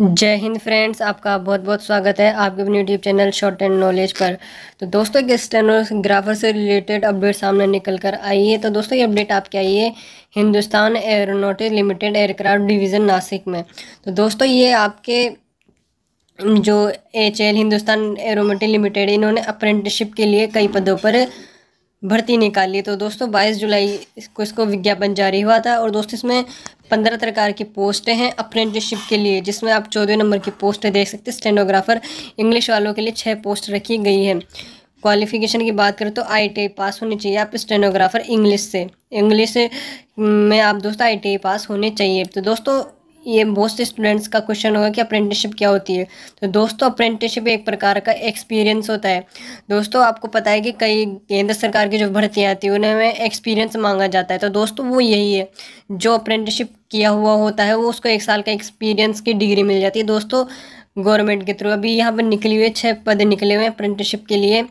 जय हिंद फ्रेंड्स आपका बहुत बहुत स्वागत है आपके अपने YouTube channel short and knowledge पर तो दोस्तों के स्टेनोग्राफर से रिलेटेड अपडेट सामने निकल कर आई है तो दोस्तों ये अपडेट आपके आई है Hindustan aeronautic limited aircraft division Nashik में तो दोस्तों ये आपके जो H L Hindustan aeronautic limited इन्होंने अप्रेंटिसशिप के लिए कई पदों पर भर्ती निकाली तो दोस्तों 22 जुलाई को इसको विज्ञापन जारी हुआ था और दोस्तों इसमें पंद्रह प्रकार की पोस्टें हैं अप्रेंटिसशिप के लिए जिसमें आप चौदह नंबर की पोस्ट देख सकते हैं स्टेनोग्राफर इंग्लिश वालों के लिए छः पोस्ट रखी गई है क्वालिफिकेशन की बात करें तो आई पास होनी चाहिए आप स्टेनोग्राफर इंग्लिश से इंग्लिश हम्म, में आप दोस्तों आई पास होने चाहिए तो दोस्तों ये मोस्ट स्टूडेंट्स का क्वेश्चन होगा कि अप्रेंटिसशिप क्या होती है तो दोस्तों अप्रेंटिसशिप एक प्रकार का एक्सपीरियंस होता है दोस्तों आपको पता है कि कई केंद्र सरकार की जो भर्तियाँ आती है उन्हें एक्सपीरियंस मांगा जाता है तो दोस्तों वो यही है जो अप्रेंटिसशिप किया हुआ होता है वो उसको एक साल का एक्सपीरियंस की डिग्री मिल जाती है दोस्तों गवर्नमेंट के थ्रू अभी यहाँ पर निकली हुई छः पद निकले हुए हैं अप्रेंटिसशिप के लिए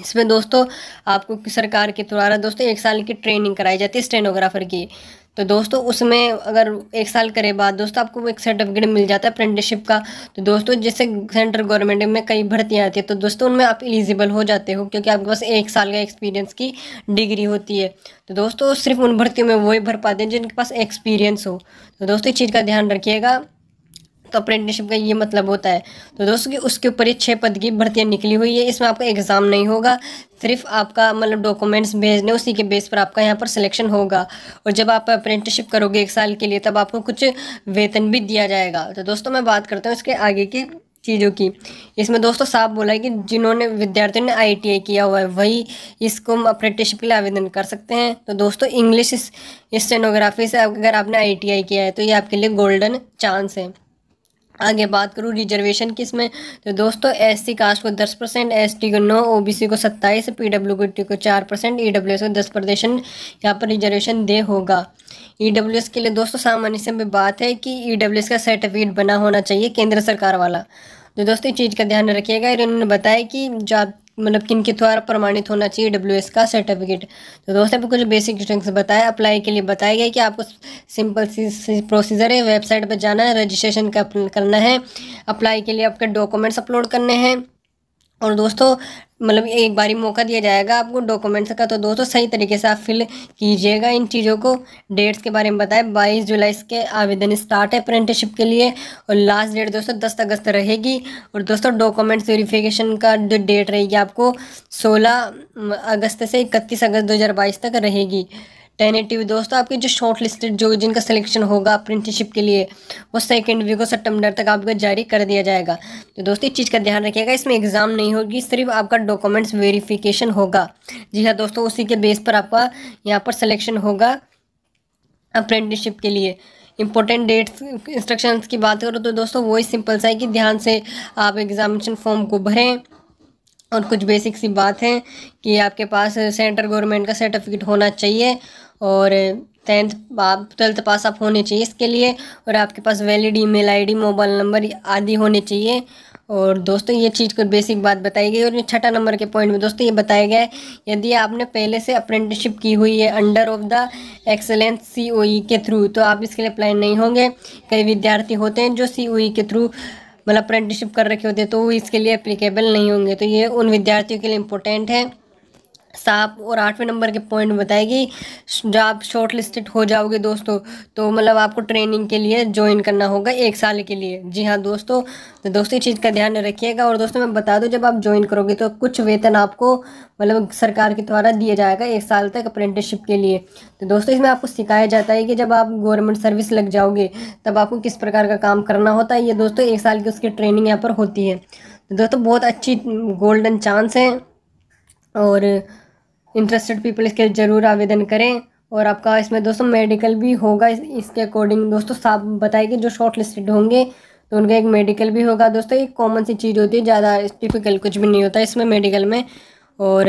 इसमें दोस्तों आपको सरकार के द्वारा दोस्तों एक साल की ट्रेनिंग कराई जाती है स्टेनोग्राफर की तो दोस्तों उसमें अगर एक साल करे बाद दोस्तों आपको एक सर्टिफिकेट मिल जाता है अप्रेंटिसशिप का तो दोस्तों जैसे सेंट्रल गवर्नमेंट में कई भर्तियाँ आती है तो दोस्तों उनमें आप एलिजिबल हो जाते हो क्योंकि आपके पास एक साल का एक्सपीरियंस की डिग्री होती है तो दोस्तों सिर्फ उन भर्तियों में वही भर पाते हैं जिनके पास एक्सपीरियंस हो तो दोस्तों इस चीज़ का ध्यान रखिएगा तो अप्रेंटिसशिप का ये मतलब होता है तो दोस्तों कि उसके ऊपर ही छः पद की भर्तियाँ निकली हुई है इसमें आपका एग्ज़ाम नहीं होगा सिर्फ आपका मतलब डॉक्यूमेंट्स भेजने उसी के बेस पर आपका यहाँ पर सिलेक्शन होगा और जब आप अप्रेंटिसशिप करोगे एक साल के लिए तब आपको कुछ वेतन भी दिया जाएगा तो दोस्तों मैं बात करता हूँ इसके आगे की चीज़ों की इसमें दोस्तों साफ बोला है कि जिन्होंने विद्यार्थियों ने आई किया हुआ है वही इसको हम अप्रेंटिसशिप के लिए आवेदन कर सकते हैं तो दोस्तों इंग्लिश स्टेनोग्राफी से अगर आपने आई किया है तो ये आपके लिए गोल्डन चांस है आगे बात करूँ रिजर्वेशन किस में तो दोस्तों एस सी कास्ट को दस परसेंट एस टी को नौ ओ बी सी को सत्ताईस पी डब्ल्यू को टी को चार परसेंट ई डब्ल्यू एस को दस प्रदेशन यहाँ पर रिजर्वेशन दे होगा ई डब्ल्यू एस के लिए दोस्तों सामान्य से बात है कि ई डब्ल्यू एस का सर्टिफिकेट बना होना चाहिए केंद्र सरकार वाला तो दोस्तों इस चीज़ का ध्यान रखिएगा इन्होंने बताया कि जो आप मतलब किन के द्वारा प्रमाणित होना चाहिए डब्ल्यू का सर्टिफिकेट तो दोस्तों आपको कुछ बेसिक स्ट्रिंग्स बताया अप्लाई के लिए बताया गया कि आपको सिंपल सी प्रोसीजर है वेबसाइट पर जाना है रजिस्ट्रेशन करना है अप्लाई के लिए आपके डॉक्यूमेंट्स अपलोड करने हैं और दोस्तों मतलब एक बारी मौका दिया जाएगा आपको डॉक्यूमेंट्स का तो दोस्तों सही तरीके से आप फिल कीजिएगा इन चीज़ों को डेट्स के बारे में बताएं बाईस जुलाई इसके आवेदन स्टार्ट है अप्रेंटिसशिप के लिए और लास्ट डेट दोस्तों दस अगस्त रहेगी और दोस्तों डॉक्यूमेंट्स वेरिफिकेशन का जो डेट रहेगी आपको सोलह अगस्त से इकतीस अगस्त दो तक रहेगी टेन एटी दोस्तों आपकी जो शॉर्ट लिस्टेड जो जिनका सिलेक्शन होगा अप्रेंटिसशिप के लिए वो सेकेंड वीक ऑफ सेप्टेम्बर तक आपको जारी कर दिया जाएगा तो दोस्तों इस चीज़ का ध्यान रखिएगा इसमें एग्ज़ाम नहीं होगी सिर्फ आपका डॉक्यूमेंट्स वेरिफिकेशन होगा जी हाँ दोस्तों उसी के बेस पर आपका यहाँ पर सिलेक्शन होगा अप्रेंटिसशिप के लिए इंपॉर्टेंट डेट्स इंस्ट्रक्शंस की बात करो तो दोस्तों वही सिंपल सा है कि ध्यान से आप एग्जामिनेशन फॉर्म को भरें और कुछ बेसिक सी बात है कि आपके पास सेंट्रल गवर्नमेंट का सर्टिफिकेट होना चाहिए और टेंथ आप ट्वेल्थ पास आप होने चाहिए इसके लिए और आपके पास valid email ID mobile number आदि होने चाहिए और दोस्तों ये चीज़ को बेसिक बात बताई गई और ये छठा नंबर के पॉइंट में दोस्तों ये बताया गया है यदि आपने पहले से अप्रेंटिसशिप की हुई है under of the excellence C के थ्रू तो आप इसके लिए अप्लाई नहीं होंगे कई विद्यार्थी होते हैं जो सी e के थ्रू मतलब अप्रेंटिसशिप कर रखे होते हैं तो वो इसके लिए अप्लीकेबल नहीं होंगे तो ये उन विद्यार्थियों के लिए इंपॉर्टेंट है सात और आठवें नंबर के पॉइंट बताएगी जब आप शॉर्ट लिस्टेड हो जाओगे दोस्तों तो मतलब आपको ट्रेनिंग के लिए ज्वाइन करना होगा एक साल के लिए जी हाँ दोस्तों तो दोस्तों इस चीज़ का ध्यान रखिएगा और दोस्तों मैं बता दूँ जब आप ज्वाइन करोगे तो कुछ वेतन आपको मतलब सरकार के द्वारा दिया जाएगा एक साल तक अप्रेंटिसशिप के लिए तो दोस्तों इसमें आपको सिखाया जाता है कि जब आप गवर्नमेंट सर्विस लग जाओगे तब आपको किस प्रकार का काम करना होता है ये दोस्तों एक साल की उसकी ट्रेनिंग यहाँ पर होती है तो दोस्तों बहुत अच्छी गोल्डन चांस है और इंटरेस्टेड पीपल इसके ज़रूर आवेदन करें और आपका इसमें दोस्तों मेडिकल भी होगा इस, इसके अकॉर्डिंग दोस्तों साफ बताए कि जो शॉर्ट लिस्टेड होंगे तो उनका एक मेडिकल भी होगा दोस्तों एक कॉमन सी चीज़ होती है ज़्यादा टिपिकल कुछ भी नहीं होता इसमें मेडिकल में और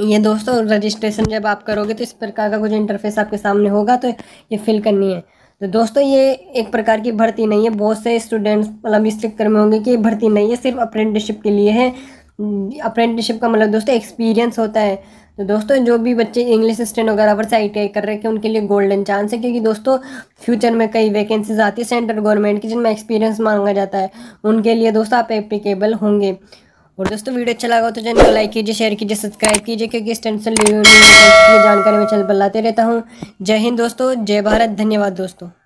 ये दोस्तों रजिस्ट्रेशन जब आप करोगे तो इस प्रकार का कुछ इंटरफेस आपके सामने होगा तो ये फिल करनी है तो दोस्तों ये एक प्रकार की भर्ती नहीं है बहुत से स्टूडेंट्स मतलब इस चक्कर में होंगे कि ये भर्ती नहीं है सिर्फ अप्रेंटिसशिप के लिए है अप्रेंटिसशिप हम्म, का मतलब दोस्तों एक्सपीरियंस होता है तो दोस्तों जो भी बच्चे इंग्लिश पर से आई टी कर रहे हैं उनके लिए गोल्डन चांस है क्योंकि दोस्तों फ्यूचर में कई वैकेंसीज आती है सेंट्रल गवर्नमेंट की जिनमें एक्सपीरियंस मांगा जाता है उनके लिए दोस्तों आप एप्लीकेबल होंगे और दोस्तों वीडियो अच्छा लगा तो चैनल को लाइक कीजिए शेयर कीजिए सब्सक्राइब कीजिए क्योंकि इस जानकारी में चल बदलाते रहता हूँ जय हिंद दोस्तों जय भारत धन्यवाद दोस्तों